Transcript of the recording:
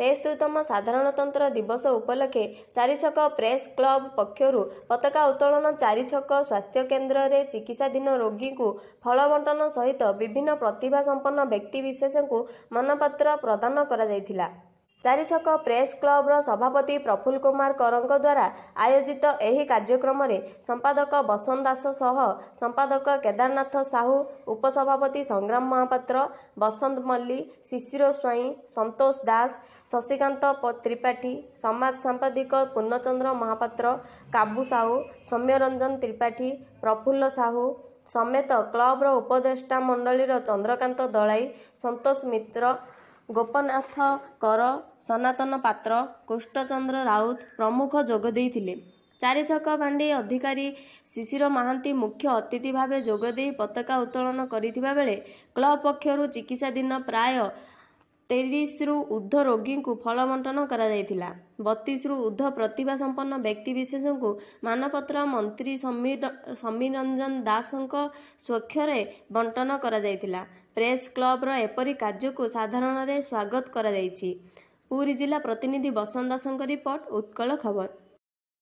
ତେସ୍ତୁତମ ସାଧାରଣତନ୍ତ୍ର ଦିବସ ଉପଲକ୍ଷେ ଚାରିଛକ ପ୍ରେସ୍ କ୍ଲବ ପକ୍ଷରୁ ପତାକା ଉତ୍ତୋଳନ ଚାରିଛକ ସ୍ୱାସ୍ଥ୍ୟ କେନ୍ଦ୍ରରେ ଚିକିତ୍ସାଧୀନ ରୋଗୀଙ୍କୁ ଫଳ ବଣ୍ଟନ ସହିତ ବିଭିନ୍ନ ପ୍ରତିଭା ସମ୍ପନ୍ନ ବ୍ୟକ୍ତିବିଶେଷଙ୍କୁ ମାନପତ୍ର ପ୍ରଦାନ କରାଯାଇଥିଲା ଚାରିଛକ ପ୍ରେସ୍ କ୍ଲବର ସଭାପତି ପ୍ରଫୁଲ୍ କୁମାର କରଙ୍କ ଦ୍ୱାରା ଆୟୋଜିତ ଏହି କାର୍ଯ୍ୟକ୍ରମରେ ସମ୍ପାଦକ ବସନ୍ତ ଦାସ ସହ ସମ୍ପାଦକ କେଦାରନାଥ ସାହୁ ଉପସଭାପତି ସଂଗ୍ରାମ ମହାପାତ୍ର ବସନ୍ତ ମଲ୍ଲିକ ଶିଶିର ସ୍ୱାଇଁ ସନ୍ତୋଷ ଦାସ ଶଶିକାନ୍ତ ତ୍ରିପାଠୀ ସମାଜ ସମ୍ପାଦିକ ପୂର୍ଣ୍ଣଚନ୍ଦ୍ର ମହାପାତ୍ର କାବୁ ସାହୁ ସୌମ୍ୟରଞ୍ଜନ ତ୍ରିପାଠୀ ପ୍ରଫୁଲ୍ଲ ସାହୁ ସମେତ କ୍ଲବର ଉପଦେଷ୍ଟା ମଣ୍ଡଳୀର ଚନ୍ଦ୍ରକାନ୍ତ ଦଳାଇ ସନ୍ତୋଷ ମିତ୍ର ଗୋପନାଥ କର ସନାତନ ପାତ୍ର କୃଷ୍ଣଚନ୍ଦ୍ର ରାଉତ ପ୍ରମୁଖ ଯୋଗ ଦେଇଥିଲେ ଚାରିଛକ ଭାଣ୍ଡି ଅଧିକାରୀ ଶିଶିର ମହାନ୍ତି ମୁଖ୍ୟ ଅତିଥି ଭାବେ ଯୋଗଦେଇ ପତାକା ଉତ୍ତୋଳନ କରିଥିବା ବେଳେ କ୍ଲବ ପକ୍ଷରୁ ଚିକିତ୍ସାଧୀନ ପ୍ରାୟ ତେଇଶରୁ ଉର୍ଦ୍ଧ୍ୱ ରୋଗୀଙ୍କୁ ଫଳ ବଣ୍ଟନ କରାଯାଇଥିଲା ବତିଶରୁ ଉର୍ଦ୍ଧ୍ୱ ପ୍ରତିଭା ସମ୍ପନ୍ନ ବ୍ୟକ୍ତିବିଶେଷଙ୍କୁ ମାନପତ୍ର ମନ୍ତ୍ରୀ ସମୀର ରଞ୍ଜନ ଦାସଙ୍କ ସ୍ୱକ୍ଷରେ ବଣ୍ଟନ କରାଯାଇଥିଲା ପ୍ରେସ୍ କ୍ଲବର ଏପରି କାର୍ଯ୍ୟକୁ ସାଧାରଣରେ ସ୍ୱାଗତ କରାଯାଇଛି ପୁରୀ ଜିଲ୍ଲା ପ୍ରତିନିଧି ବସନ୍ତ ଦାସଙ୍କ ରିପୋର୍ଟ ଉତ୍କଳ ଖବର